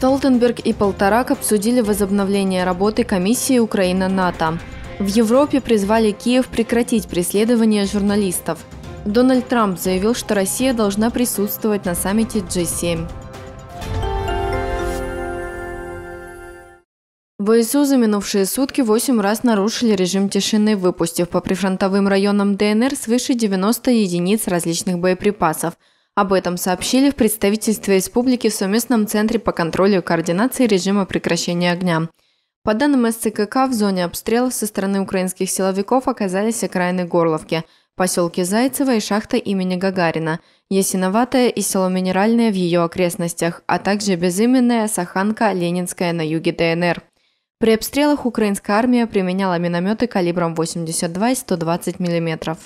Столтенберг и Полторак обсудили возобновление работы комиссии Украина-НАТО. В Европе призвали Киев прекратить преследование журналистов. Дональд Трамп заявил, что Россия должна присутствовать на саммите G7. ВСУ за минувшие сутки 8 раз нарушили режим тишины, выпустив по прифронтовым районам ДНР свыше 90 единиц различных боеприпасов – об этом сообщили в представительстве республики в совместном центре по контролю и координации режима прекращения огня. По данным СЦКК, в зоне обстрелов со стороны украинских силовиков оказались окраины Горловки, поселки Зайцева и шахта имени Гагарина, Ясиноватая и село Минеральное в ее окрестностях, а также безыменная Саханка, Ленинская на юге ДНР. При обстрелах украинская армия применяла минометы калибром 82 и 120 мм.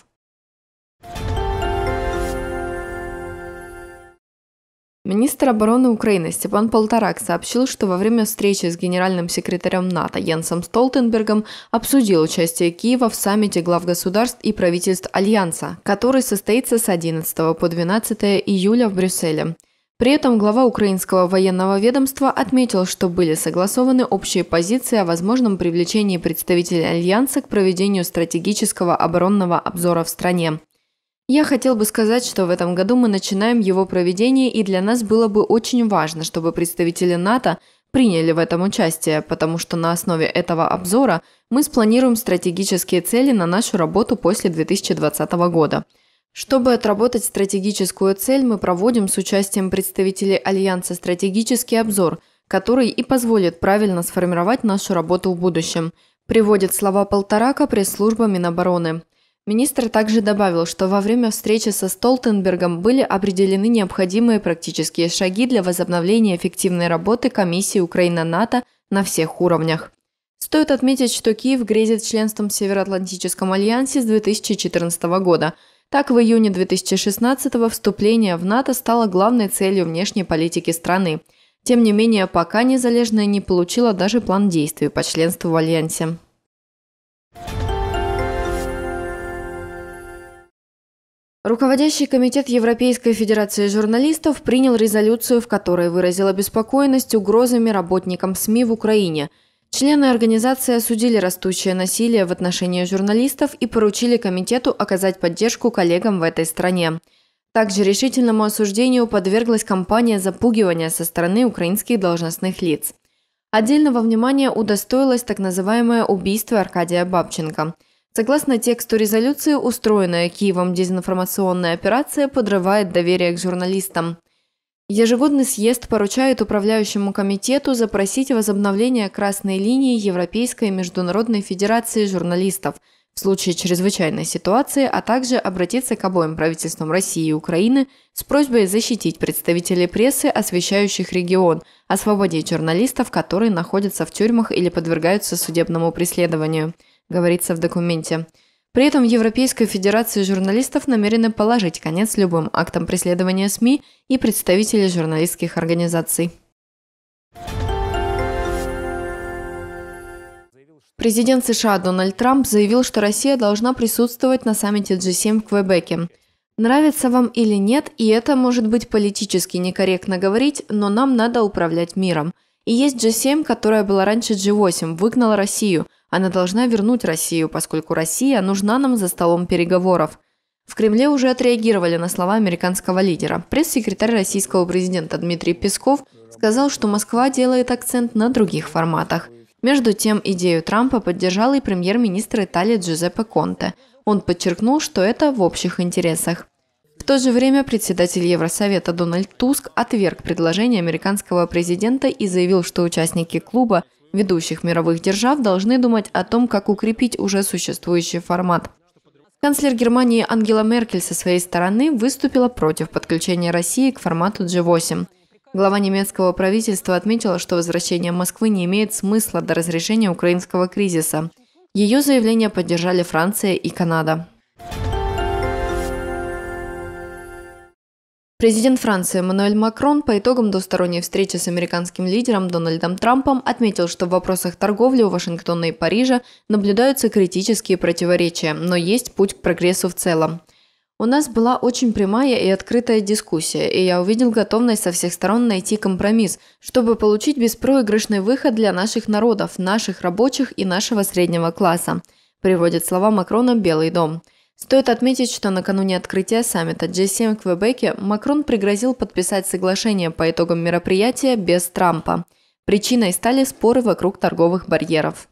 Министр обороны Украины Степан Полторак сообщил, что во время встречи с генеральным секретарем НАТО Йенсом Столтенбергом обсудил участие Киева в саммите глав государств и правительств Альянса, который состоится с 11 по 12 июля в Брюсселе. При этом глава украинского военного ведомства отметил, что были согласованы общие позиции о возможном привлечении представителей Альянса к проведению стратегического оборонного обзора в стране. Я хотел бы сказать, что в этом году мы начинаем его проведение, и для нас было бы очень важно, чтобы представители НАТО приняли в этом участие, потому что на основе этого обзора мы спланируем стратегические цели на нашу работу после 2020 года. Чтобы отработать стратегическую цель, мы проводим с участием представителей Альянса стратегический обзор, который и позволит правильно сформировать нашу работу в будущем, приводит слова Полторака пресс-служба Минобороны. Министр также добавил, что во время встречи со Столтенбергом были определены необходимые практические шаги для возобновления эффективной работы Комиссии Украина-НАТО на всех уровнях. Стоит отметить, что Киев грезит членством в Североатлантическом альянсе с 2014 года. Так, в июне 2016 вступление в НАТО стало главной целью внешней политики страны. Тем не менее, пока незалежная не получила даже план действий по членству в Альянсе. Руководящий комитет Европейской Федерации журналистов принял резолюцию, в которой выразил обеспокоенность угрозами работникам СМИ в Украине. Члены организации осудили растущее насилие в отношении журналистов и поручили комитету оказать поддержку коллегам в этой стране. Также решительному осуждению подверглась кампания запугивания со стороны украинских должностных лиц. Отдельного внимания удостоилось так называемое убийство Аркадия Бабченко – Согласно тексту резолюции, устроенная Киевом дезинформационная операция подрывает доверие к журналистам. Ежегодный съезд поручает Управляющему комитету запросить возобновление красной линии Европейской международной федерации журналистов в случае чрезвычайной ситуации, а также обратиться к обоим правительствам России и Украины с просьбой защитить представителей прессы, освещающих регион, освободить журналистов, которые находятся в тюрьмах или подвергаются судебному преследованию – говорится в документе. При этом в Европейской Федерации журналистов намерены положить конец любым актам преследования СМИ и представителей журналистских организаций. Президент США Дональд Трамп заявил, что Россия должна присутствовать на саммите G7 в Квебеке. Нравится вам или нет, и это может быть политически некорректно говорить, но нам надо управлять миром. И есть G7, которая была раньше G8, выгнала Россию – она должна вернуть Россию, поскольку Россия нужна нам за столом переговоров. В Кремле уже отреагировали на слова американского лидера. Пресс-секретарь российского президента Дмитрий Песков сказал, что Москва делает акцент на других форматах. Между тем, идею Трампа поддержал и премьер-министр Италии Джузеппе Конте. Он подчеркнул, что это в общих интересах. В то же время председатель Евросовета Дональд Туск отверг предложение американского президента и заявил, что участники клуба ведущих мировых держав должны думать о том, как укрепить уже существующий формат. Канцлер Германии Ангела Меркель со своей стороны выступила против подключения России к формату G8. Глава немецкого правительства отметила, что возвращение Москвы не имеет смысла до разрешения украинского кризиса. Ее заявление поддержали Франция и Канада. Президент Франции Эммануэль Макрон по итогам двусторонней встречи с американским лидером Дональдом Трампом отметил, что в вопросах торговли у Вашингтона и Парижа наблюдаются критические противоречия, но есть путь к прогрессу в целом. У нас была очень прямая и открытая дискуссия, и я увидел готовность со всех сторон найти компромисс, чтобы получить беспроигрышный выход для наших народов, наших рабочих и нашего среднего класса, приводит слова Макрона Белый дом. Стоит отметить, что накануне открытия саммита G7 в Квебеке Макрон пригрозил подписать соглашение по итогам мероприятия без Трампа. Причиной стали споры вокруг торговых барьеров.